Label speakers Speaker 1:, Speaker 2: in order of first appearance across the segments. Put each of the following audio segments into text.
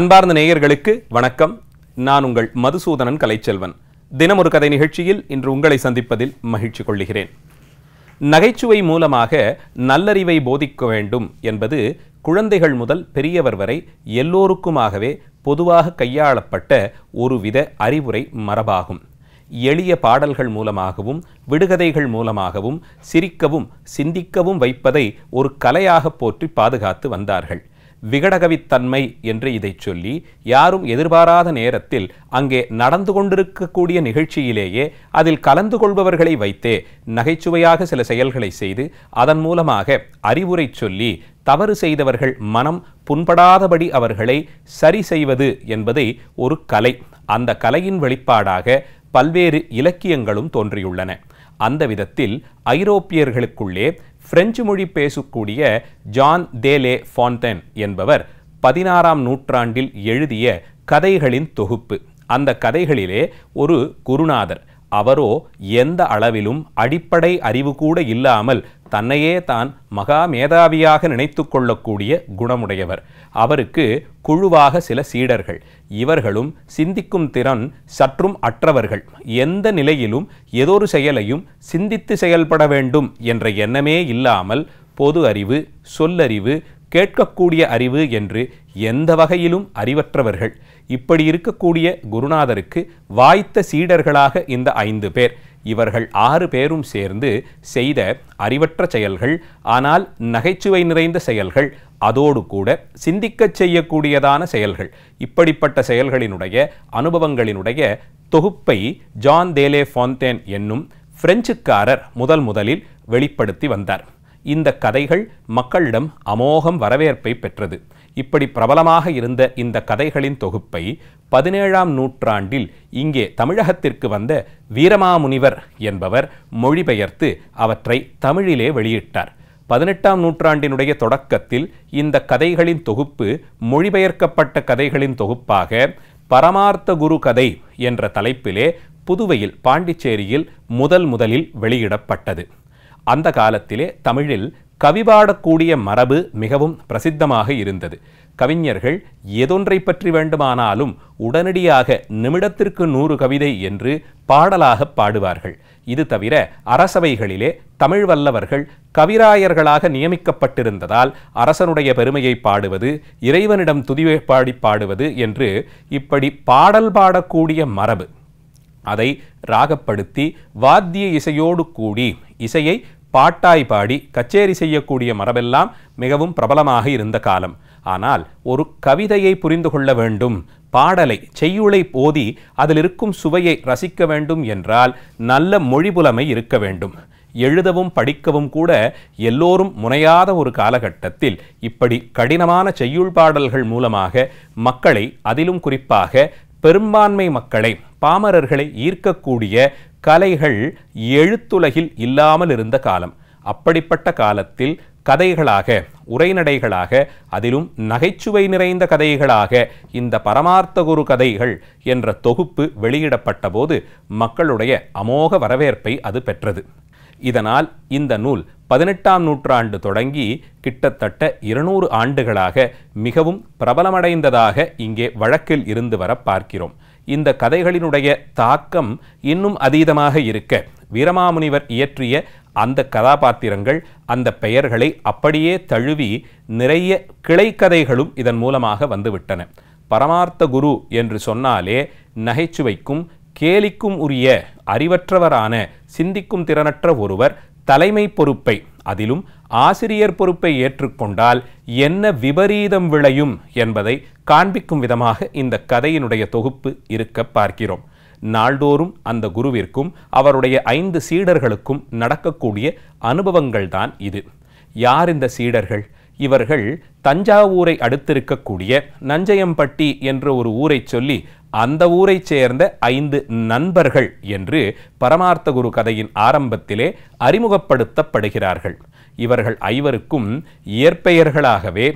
Speaker 1: அன்பார்ந்த நேயர்களுக்கு வணக்கம் நான் உங்கள் மதுசூதனன் கலைச்செல்வன் தினம் ஒரு கதை நிகழ்ச்சியில் இன்று உங்களை சந்திப்பதில் மகிழ்ச்சி கொள்கிறேன் நகைச்சுவை மூலமாக நல்லறிவை போதிக்க வேண்டும் என்பது குழந்தைகள் முதல் பெரியவர் வரை எல்லோருக்குமாகவே பொதுவாக கையாளப்பட்ட ஒருவித அறிவுரை மரபாகும் எளிய பாடல்கள் மூலமாகவும் விடுகதைகள் மூலமாகவும் சிரிக்கவும் சிந்திக்கவும் வைப்பதை ஒரு கலையாக போற்றி பாதுகாத்து வந்தார்கள் விகடகவித்தன்மை என்று இதை சொல்லி யாரும் எதிர்பாராத நேரத்தில் அங்கே நடந்து கொண்டிருக்கக்கூடிய நிகழ்ச்சியிலேயே அதில் கலந்து கொள்பவர்களை வைத்தே நகைச்சுவையாக சில செயல்களை செய்து அதன் மூலமாக அறிவுரை சொல்லி தவறு செய்தவர்கள் மனம் புண்படாதபடி அவர்களை சரி செய்வது என்பதை ஒரு கலை அந்த கலையின் வெளிப்பாடாக பல்வேறு இலக்கியங்களும் தோன்றியுள்ளன அந்த விதத்தில் ஐரோப்பியர்களுக்குள்ளே பிரெஞ்சு மொழி பேசக்கூடிய ஜான் தேலே ஃபான்டென் என்பவர் பதினாறாம் நூற்றாண்டில் எழுதிய கதைகளின் தொகுப்பு அந்த கதைகளிலே ஒரு குருநாதர் அவரோ எந்த அளவிலும் அடிப்படை அறிவு கூட இல்லாமல் தன்னையே தான் மகா மேதாவியாக நினைத்து கொள்ளக்கூடிய குணமுடையவர் அவருக்கு குழுவாக சில சீடர்கள் இவர்களும் சிந்திக்கும் திறன் சற்றும் அற்றவர்கள் எந்த நிலையிலும் ஒரு செயலையும் சிந்தித்து செயல்பட வேண்டும் என்ற எண்ணமே இல்லாமல் பொது அறிவு சொல்லறிவு கேட்கக்கூடிய அறிவு என்று எந்த வகையிலும் அறிவற்றவர்கள் இப்படி இருக்கக்கூடிய குருநாதருக்கு வாய்த்த சீடர்களாக இந்த ஐந்து பேர் இவர்கள் ஆறு பேரும் சேர்ந்து செய்த அறிவற்ற செயல்கள் ஆனால் நகைச்சுவை நிறைந்த செயல்கள் அதோடு கூட சிந்திக்கச் செய்யக்கூடியதான செயல்கள் இப்படிப்பட்ட செயல்களினுடைய அனுபவங்களினுடைய தொகுப்பை ஜான் தேலே ஃபோன்தேன் என்னும் பிரெஞ்சுக்காரர் முதல் முதலில் வெளிப்படுத்தி வந்தார் இந்த கதைகள் மக்களிடம் அமோகம் வரவேற்பை பெற்றது இப்படி பிரபலமாக இருந்த இந்த கதைகளின் தொகுப்பை பதினேழாம் நூற்றாண்டில் இங்கே தமிழகத்திற்கு வந்த வீரமாமுனிவர் என்பவர் மொழிபெயர்த்து அவற்றை தமிழிலே வெளியிட்டார் பதினெட்டாம் நூற்றாண்டினுடைய தொடக்கத்தில் இந்த கதைகளின் தொகுப்பு மொழிபெயர்க்கப்பட்ட கதைகளின் தொகுப்பாக பரமார்த்த குரு கதை என்ற தலைப்பிலே புதுவையில் பாண்டிச்சேரியில் முதல் முதலில் வெளியிடப்பட்டது அந்த காலத்திலே தமிழில் கவிபாடக்கூடிய மரபு மிகவும் பிரசித்தமாக இருந்தது கவிஞர்கள் எதொன்றை பற்றி வேண்டுமானாலும் உடனடியாக நிமிடத்திற்கு நூறு கவிதை என்று பாடலாக பாடுவார்கள் இது தவிர அரசவைகளிலே தமிழ் வல்லவர்கள் கவிராயர்களாக நியமிக்கப்பட்டிருந்ததால் அரசனுடைய பெருமையை பாடுவது இறைவனிடம் துதிவை பாடி பாடுவது என்று இப்படி பாடல் பாடக்கூடிய மரபு அதை ராகப்படுத்தி வாத்திய இசையோடு கூடி இசையை பாட்டாய் பாடி கச்சேரி செய்யக்கூடிய மரபெல்லாம் மிகவும் பிரபலமாக இருந்த காலம் ஆனால் ஒரு கவிதையை புரிந்து கொள்ள வேண்டும் பாடலை செய்யுளை போதி அதில் இருக்கும் சுவையை ரசிக்க வேண்டும் என்றால் நல்ல மொழிபுலமை இருக்க வேண்டும் எழுதவும் படிக்கவும் கூட எல்லோரும் முனையாத ஒரு காலகட்டத்தில் இப்படி கடினமான செய்யுள் பாடல்கள் மூலமாக மக்களை அதிலும் குறிப்பாக பெரும்பான்மை மக்களை பாமரர்களை ஈர்க்கக்கூடிய கலைகள் எழுத்துலகில் இல்லாமல் இருந்த காலம் அப்படிப்பட்ட காலத்தில் கதைகளாக உரைநடைகளாக அதிலும் நகைச்சுவை நிறைந்த கதைகளாக இந்த பரமார்த்த குரு கதைகள் என்ற தொகுப்பு வெளியிடப்பட்ட போது மக்களுடைய அமோக வரவேற்பை அது பெற்றது இதனால் இந்த நூல் பதினெட்டாம் நூற்றாண்டு தொடங்கி கிட்டத்தட்ட இருநூறு ஆண்டுகளாக மிகவும் பிரபலமடைந்ததாக இங்கே வழக்கில் இருந்து வர பார்க்கிறோம் இந்த கதைகளினுடைய தாக்கம் இன்னும் அதீதமாக இருக்க வீரமாமுனிவர் இயற்றிய அந்த கதாபாத்திரங்கள் அந்த பெயர்களை அப்படியே தழுவி நிறைய கிளைக்கதைகளும் இதன் மூலமாக வந்துவிட்டன பரமார்த்த குரு என்று சொன்னாலே நகைச்சுவைக்கும் கேலிக்கும் உரிய அறிவற்றவரான சிந்திக்கும் திறனற்ற ஒருவர் தலைமை பொறுப்பை அதிலும் ஆசிரியர் பொறுப்பை ஏற்றுக்கொண்டால் என்ன விபரீதம் விளையும் என்பதை காண்பிக்கும் விதமாக இந்த கதையினுடைய தொகுப்பு இருக்க பார்க்கிறோம் நாள்தோறும் அந்த குருவிற்கும் அவருடைய ஐந்து சீடர்களுக்கும் நடக்கக்கூடிய அனுபவங்கள்தான் இது யார் இந்த சீடர்கள் இவர்கள் தஞ்சாவூரை அடுத்திருக்கக்கூடிய நஞ்சையம்பட்டி என்ற ஒரு ஊரை சொல்லி அந்த ஊரைச் சேர்ந்த ஐந்து நண்பர்கள் என்று பரமார்த்த குரு கதையின் ஆரம்பத்திலே அறிமுகப்படுத்தப்படுகிறார்கள் இவர்கள் ஐவருக்கும் இயற்பெயர்களாகவே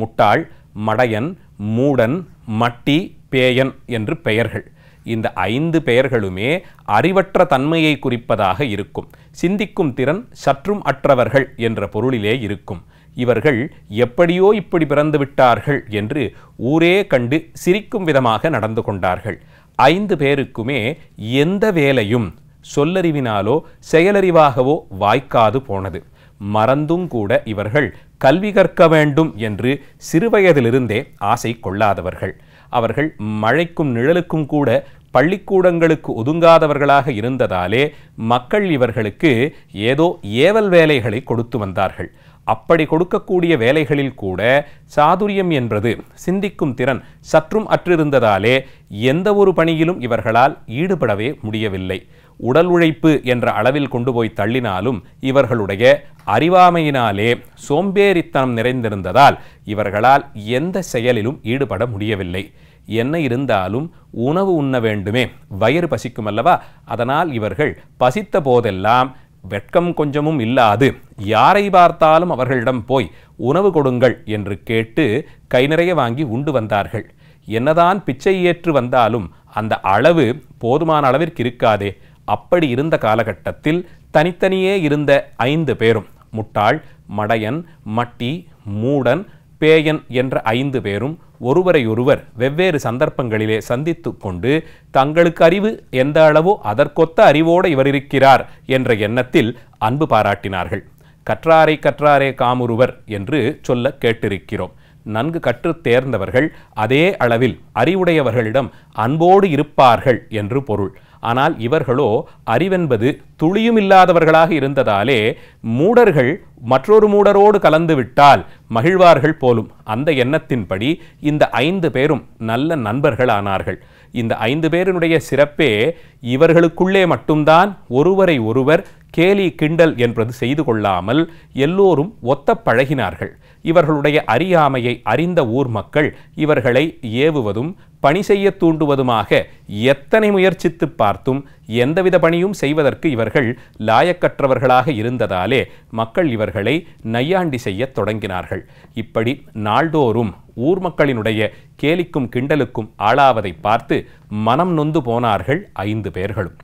Speaker 1: முட்டாள் மடையன் மூடன் மட்டி பேயன் என்று பெயர்கள் இந்த ஐந்து பெயர்களுமே அறிவற்ற தன்மையை குறிப்பதாக இருக்கும் சிந்திக்கும் திறன் சற்றும் அற்றவர்கள் என்ற பொருளிலே இருக்கும் இவர்கள் எப்படியோ இப்படி பிறந்து விட்டார்கள் என்று ஊரே கண்டு சிரிக்கும் விதமாக நடந்து கொண்டார்கள் ஐந்து பேருக்குமே எந்த வேலையும் சொல்லறிவினாலோ செயலறிவாகவோ வாய்க்காது போனது மறந்தும் கூட இவர்கள் கல்வி கற்க வேண்டும் என்று சிறுவயதிலிருந்தே ஆசை கொள்ளாதவர்கள் அவர்கள் மழைக்கும் நிழலுக்கும் கூட பள்ளிக்கூடங்களுக்கு ஒதுங்காதவர்களாக இருந்ததாலே மக்கள் இவர்களுக்கு ஏதோ ஏவல் வேலைகளை கொடுத்து வந்தார்கள் அப்படி கொடுக்கக்கூடிய வேலைகளில் கூட சாதுரியம் என்பது சிந்திக்கும் திறன் சற்றும் அற்றிருந்ததாலே எந்த ஒரு பணியிலும் இவர்களால் ஈடுபடவே முடியவில்லை உடல் உழைப்பு என்ற அளவில் கொண்டு போய் தள்ளினாலும் இவர்களுடைய அறிவாமையினாலே சோம்பேறித்தனம் நிறைந்திருந்ததால் இவர்களால் எந்த செயலிலும் ஈடுபட முடியவில்லை என்ன இருந்தாலும் உணவு உண்ண வேண்டுமே வயிறு பசிக்கும் அல்லவா அதனால் இவர்கள் பசித்த போதெல்லாம் வெட்கம் கொஞ்சமும் இல்லாது யாரை பார்த்தாலும் அவர்களிடம் போய் உணவு கொடுங்கள் என்று கேட்டு கை நிறைய வாங்கி உண்டு வந்தார்கள் என்னதான் பிச்சை ஏற்று வந்தாலும் அந்த அளவு போதுமான அளவிற்கு இருக்காதே அப்படி இருந்த காலகட்டத்தில் தனித்தனியே இருந்த ஐந்து பேரும் முட்டாள் மடையன் மட்டி மூடன் பேயன் என்ற ஐந்து பேரும் ஒருவரையொருவர் வெவ்வேறு சந்தர்ப்பங்களிலே சந்தித்து கொண்டு தங்களுக்கு அறிவு எந்த அளவோ அதற்கொத்த அறிவோடு இவர் இருக்கிறார் என்ற எண்ணத்தில் அன்பு பாராட்டினார்கள் கற்றாரை கற்றாரே காமுருவர் என்று சொல்ல கேட்டிருக்கிறோம் நன்கு கற்றுத் தேர்ந்தவர்கள் அதே அளவில் அறிவுடையவர்களிடம் அன்போடு இருப்பார்கள் என்று பொருள் ஆனால் இவர்களோ அறிவென்பது துளியும் இல்லாதவர்களாக இருந்ததாலே மூடர்கள் மற்றொரு மூடரோடு கலந்து விட்டால் மகிழ்வார்கள் போலும் அந்த எண்ணத்தின்படி இந்த ஐந்து பேரும் நல்ல நண்பர்கள் ஆனார்கள் இந்த ஐந்து பேரினுடைய சிறப்பே இவர்களுக்குள்ளே மட்டும்தான் ஒருவரை ஒருவர் கேலி கிண்டல் என்பது செய்து கொள்ளாமல் எல்லோரும் ஒத்த பழகினார்கள் இவர்களுடைய அறியாமையை அறிந்த ஊர் மக்கள் இவர்களை ஏவுவதும் பணி செய்ய தூண்டுவதுமாக எத்தனை முயற்சித்து பார்த்தும் எந்தவித பணியும் செய்வதற்கு இவர்கள் லாயக்கற்றவர்களாக இருந்ததாலே மக்கள் இவர்களை நையாண்டி செய்யத் தொடங்கினார்கள் இப்படி நாள்தோறும் ஊர் மக்களினுடைய கேலிக்கும் கிண்டலுக்கும் ஆளாவதை பார்த்து மனம் நொந்து போனார்கள் ஐந்து பேர்களும்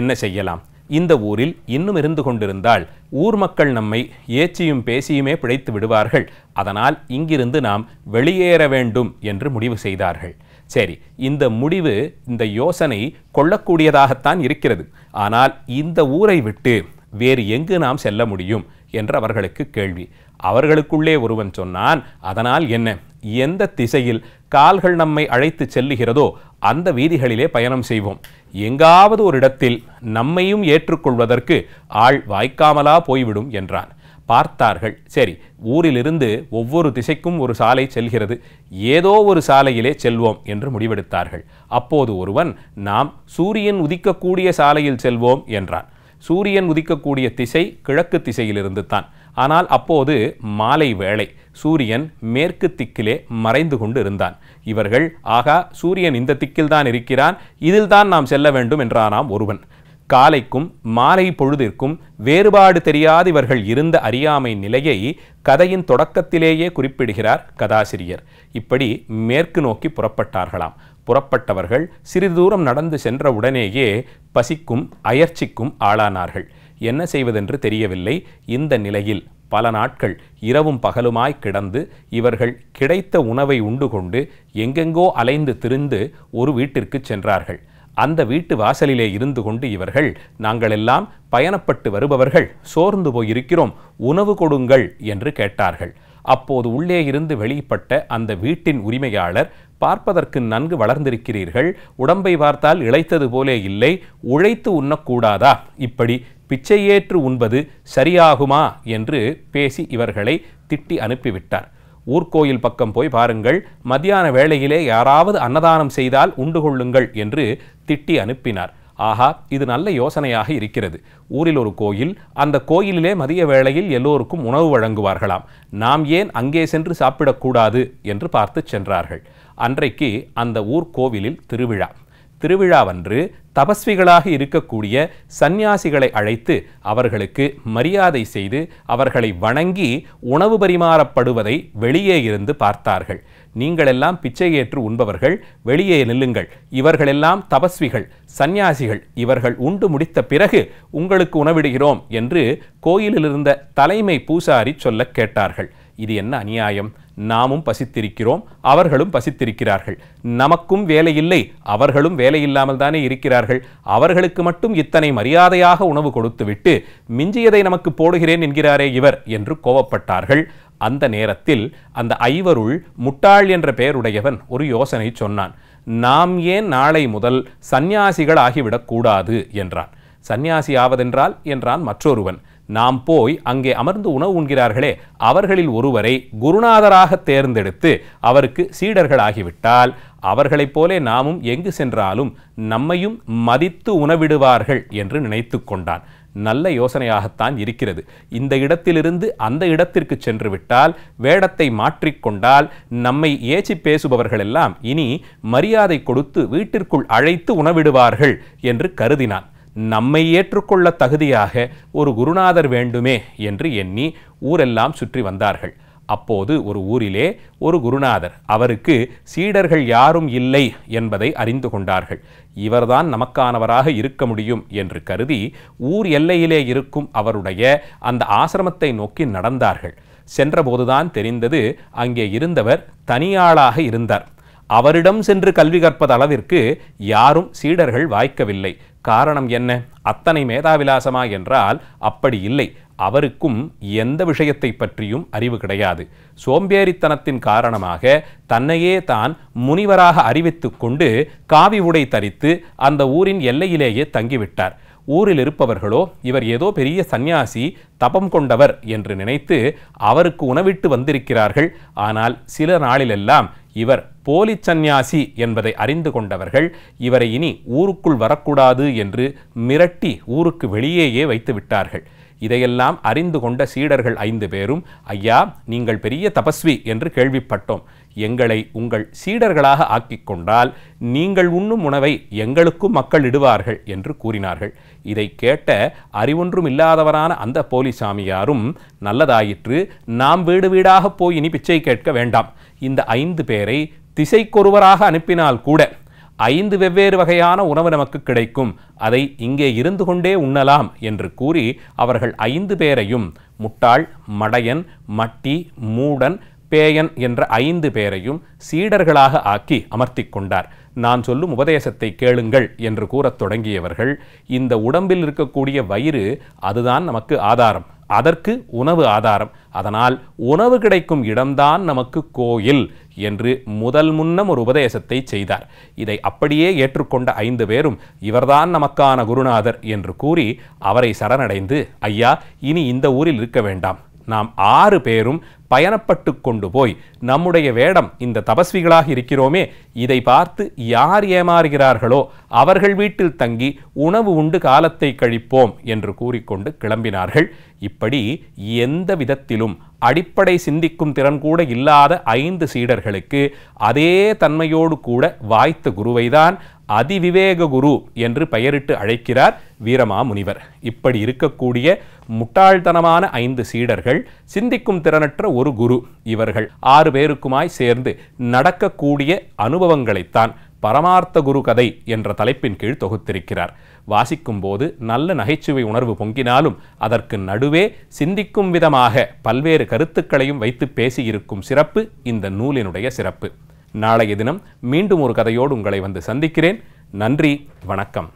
Speaker 1: என்ன செய்யலாம் இந்த ஊரில் இன்னும் இருந்து கொண்டிருந்தால் ஊர் மக்கள் நம்மை ஏச்சியும் பேசியுமே பிழைத்து விடுவார்கள் அதனால் இங்கிருந்து நாம் வெளியேற வேண்டும் என்று முடிவு செய்தார்கள் சரி இந்த முடிவு இந்த யோசனை கொள்ளக்கூடியதாகத்தான் இருக்கிறது ஆனால் இந்த ஊரை விட்டு வேறு எங்கு நாம் செல்ல முடியும் என்று அவர்களுக்கு கேள்வி அவர்களுக்குள்ளே ஒருவன் சொன்னான் அதனால் என்ன எந்த திசையில் கால்கள் நம்மை அழைத்து செல்லுகிறதோ அந்த வீதிகளிலே பயணம் செய்வோம் எங்காவது ஒரு இடத்தில் நம்மையும் ஏற்றுக்கொள்வதற்கு ஆள் வாய்க்காமலா போய்விடும் என்றான் பார்த்தார்கள் சரி ஊரிலிருந்து ஒவ்வொரு திசைக்கும் ஒரு சாலை செல்கிறது ஏதோ ஒரு சாலையிலே செல்வோம் என்று முடிவெடுத்தார்கள் அப்போது ஒருவன் நாம் சூரியன் உதிக்கக்கூடிய சாலையில் செல்வோம் என்றான் சூரியன் உதிக்கக்கூடிய திசை கிழக்கு திசையிலிருந்து தான் ஆனால் அப்போது மாலை வேளை சூரியன் மேற்கு திக்கிலே மறைந்து கொண்டு இருந்தான் இவர்கள் ஆகா சூரியன் இந்த திக்கில்தான் இருக்கிறான் இதில்தான் நாம் செல்ல வேண்டும் என்றானாம் ஒருவன் காலைக்கும் மாலை பொழுதிற்கும் வேறுபாடு தெரியாது இவர்கள் இருந்த அறியாமை நிலையை கதையின் தொடக்கத்திலேயே குறிப்பிடுகிறார் கதாசிரியர் இப்படி மேற்கு நோக்கி புறப்பட்டார்களாம் புறப்பட்டவர்கள் சிறிது தூரம் நடந்து சென்ற உடனேயே பசிக்கும் அயர்ச்சிக்கும் ஆளானார்கள் என்ன செய்வதென்று தெரியவில்லை இந்த நிலையில் பல நாட்கள் இரவும் பகலுமாய் கிடந்து இவர்கள் கிடைத்த உணவை உண்டு கொண்டு எங்கெங்கோ அலைந்து திரிந்து ஒரு வீட்டிற்கு சென்றார்கள் அந்த வீட்டு வாசலிலே இருந்து கொண்டு இவர்கள் நாங்கள் எல்லாம் பயணப்பட்டு வருபவர்கள் சோர்ந்து போயிருக்கிறோம் உணவு கொடுங்கள் என்று கேட்டார்கள் அப்போது உள்ளே இருந்து வெளிப்பட்ட அந்த வீட்டின் உரிமையாளர் பார்ப்பதற்கு நன்கு வளர்ந்திருக்கிறீர்கள் உடம்பை பார்த்தால் இழைத்தது போலே இல்லை உழைத்து உண்ணக்கூடாதா இப்படி பிச்சையேற்று உண்பது சரியாகுமா என்று பேசி இவர்களை திட்டி அனுப்பிவிட்டார் ஊர்கோயில் பக்கம் போய் பாருங்கள் மத்தியான வேளையிலே யாராவது அன்னதானம் செய்தால் உண்டு கொள்ளுங்கள் என்று திட்டி அனுப்பினார் ஆஹா இது நல்ல யோசனையாக இருக்கிறது ஊரில் ஒரு கோயில் அந்த கோயிலிலே மதிய வேளையில் எல்லோருக்கும் உணவு வழங்குவார்களாம் நாம் ஏன் அங்கே சென்று சாப்பிடக்கூடாது என்று பார்த்து சென்றார்கள் அன்றைக்கு அந்த ஊர் கோவிலில் திருவிழா திருவிழாவன்று தபஸ்விகளாக இருக்கக்கூடிய சந்நியாசிகளை அழைத்து அவர்களுக்கு மரியாதை செய்து அவர்களை வணங்கி உணவு பரிமாறப்படுவதை வெளியே இருந்து பார்த்தார்கள் நீங்களெல்லாம் பிச்சை ஏற்று உண்பவர்கள் வெளியே நில்லுங்கள் இவர்களெல்லாம் தபஸ்விகள் சந்நியாசிகள் இவர்கள் உண்டு முடித்த பிறகு உங்களுக்கு உணவிடுகிறோம் என்று கோயிலில் இருந்த தலைமை பூசாரி சொல்ல கேட்டார்கள் இது என்ன அநியாயம் நாமும் பசித்திருக்கிறோம் அவர்களும் பசித்திருக்கிறார்கள் நமக்கும் வேலையில்லை அவர்களும் வேலையில்லாமல் தானே இருக்கிறார்கள் அவர்களுக்கு மட்டும் இத்தனை மரியாதையாக உணவு கொடுத்துவிட்டு மிஞ்சியதை நமக்கு போடுகிறேன் என்கிறாரே இவர் என்று கோவப்பட்டார்கள் அந்த நேரத்தில் அந்த ஐவருள் முட்டாள் என்ற பெயருடையவன் ஒரு யோசனை சொன்னான் நாம் ஏன் நாளை முதல் சந்நியாசிகள் ஆகிவிடக்கூடாது என்றான் சந்நியாசி ஆவதென்றால் என்றான் மற்றொருவன் நாம் போய் அங்கே அமர்ந்து உணவு உண்கிறார்களே அவர்களில் ஒருவரை குருநாதராக தேர்ந்தெடுத்து அவருக்கு சீடர்களாகிவிட்டால் அவர்களைப் போலே நாமும் எங்கு சென்றாலும் நம்மையும் மதித்து உணவிடுவார்கள் என்று நினைத்து கொண்டான் நல்ல யோசனையாகத்தான் இருக்கிறது இந்த இடத்திலிருந்து அந்த இடத்திற்கு சென்று விட்டால் வேடத்தை மாற்றிக்கொண்டால் நம்மை ஏச்சி பேசுபவர்களெல்லாம் இனி மரியாதை கொடுத்து வீட்டிற்குள் அழைத்து உணவிடுவார்கள் என்று கருதினான் நம்மை ஏற்றுக்கொள்ள தகுதியாக ஒரு குருநாதர் வேண்டுமே என்று எண்ணி ஊரெல்லாம் சுற்றி வந்தார்கள் அப்போது ஒரு ஊரிலே ஒரு குருநாதர் அவருக்கு சீடர்கள் யாரும் இல்லை என்பதை அறிந்து கொண்டார்கள் இவர்தான் நமக்கானவராக இருக்க முடியும் என்று கருதி ஊர் எல்லையிலே இருக்கும் அவருடைய அந்த ஆசிரமத்தை நோக்கி நடந்தார்கள் சென்றபோதுதான் தெரிந்தது அங்கே இருந்தவர் தனியாளாக இருந்தார் அவரிடம் சென்று கல்வி கற்பது அளவிற்கு யாரும் சீடர்கள் வாய்க்கவில்லை காரணம் என்ன அத்தனை மேதாவிலாசமா என்றால் அப்படி இல்லை அவருக்கும் எந்த விஷயத்தை பற்றியும் அறிவு கிடையாது சோம்பேறித்தனத்தின் காரணமாக தன்னையே தான் முனிவராக அறிவித்து கொண்டு காவி உடை தரித்து அந்த ஊரின் எல்லையிலேயே தங்கிவிட்டார் ஊரில் இருப்பவர்களோ இவர் ஏதோ பெரிய சந்நியாசி தபம் கொண்டவர் என்று நினைத்து அவருக்கு உணவிட்டு வந்திருக்கிறார்கள் ஆனால் சில நாளிலெல்லாம் இவர் போலி சந்நியாசி என்பதை அறிந்து கொண்டவர்கள் இவரை இனி ஊருக்குள் வரக்கூடாது என்று மிரட்டி ஊருக்கு வெளியேயே வைத்து விட்டார்கள் இதையெல்லாம் அறிந்து கொண்ட சீடர்கள் ஐந்து பேரும் ஐயா நீங்கள் பெரிய தபஸ்வி என்று கேள்விப்பட்டோம் எங்களை உங்கள் சீடர்களாக ஆக்கிக் கொண்டால் நீங்கள் உண்ணும் உணவை எங்களுக்கும் மக்கள் இடுவார்கள் என்று கூறினார்கள் இதை கேட்ட அறிவொன்றும் இல்லாதவரான அந்த போலிசாமியாரும் நல்லதாயிற்று நாம் வீடு வீடாக போய் இனி பிச்சை கேட்க வேண்டாம் இந்த ஐந்து பேரை திசைக்கொருவராக அனுப்பினால் கூட ஐந்து வெவ்வேறு வகையான உணவு நமக்கு கிடைக்கும் அதை இங்கே இருந்து கொண்டே உண்ணலாம் என்று கூறி அவர்கள் ஐந்து பேரையும் முட்டாள் மடையன் மட்டி மூடன் பேயன் என்ற ஐந்து பேரையும் சீடர்களாக ஆக்கி அமர்த்தி கொண்டார் நான் சொல்லும் உபதேசத்தை கேளுங்கள் என்று கூறத் தொடங்கியவர்கள் இந்த உடம்பில் இருக்கக்கூடிய வயிறு அதுதான் நமக்கு ஆதாரம் அதற்கு உணவு ஆதாரம் அதனால் உணவு கிடைக்கும் இடம்தான் நமக்கு கோயில் என்று முதல் முன்னம் ஒரு உபதேசத்தை செய்தார் இதை அப்படியே ஏற்றுக்கொண்ட ஐந்து பேரும் இவர்தான் நமக்கான குருநாதர் என்று கூறி அவரை சரணடைந்து ஐயா இனி இந்த ஊரில் இருக்க வேண்டாம் நாம் ஆறு பேரும் பயணப்பட்டு கொண்டு போய் நம்முடைய வேடம் இந்த தபஸ்விகளாக இருக்கிறோமே இதை பார்த்து யார் ஏமாறுகிறார்களோ அவர்கள் வீட்டில் தங்கி உணவு உண்டு காலத்தை கழிப்போம் என்று கூறிக்கொண்டு கிளம்பினார்கள் இப்படி எந்த விதத்திலும் அடிப்படை சிந்திக்கும் திறன் கூட இல்லாத ஐந்து சீடர்களுக்கு அதே தன்மையோடு கூட வாய்த்த குருவைதான் அதிவிவேக குரு என்று பெயரிட்டு அழைக்கிறார் வீரமாமுனிவர் இப்படி இருக்கக்கூடிய முட்டாள்தனமான ஐந்து சீடர்கள் சிந்திக்கும் திறனற்ற ஒரு குரு இவர்கள் ஆறு பேருக்குமாய் சேர்ந்து நடக்கக்கூடிய அனுபவங்களைத்தான் பரமார்த்த குரு கதை என்ற தலைப்பின் கீழ் தொகுத்திருக்கிறார் வாசிக்கும்போது நல்ல நகைச்சுவை உணர்வு பொங்கினாலும் அதற்கு நடுவே சிந்திக்கும் விதமாக பல்வேறு கருத்துக்களையும் வைத்து பேசியிருக்கும் சிறப்பு இந்த நூலினுடைய சிறப்பு நாளைய தினம் மீண்டும் ஒரு கதையோடு உங்களை வந்து சந்திக்கிறேன் நன்றி வணக்கம்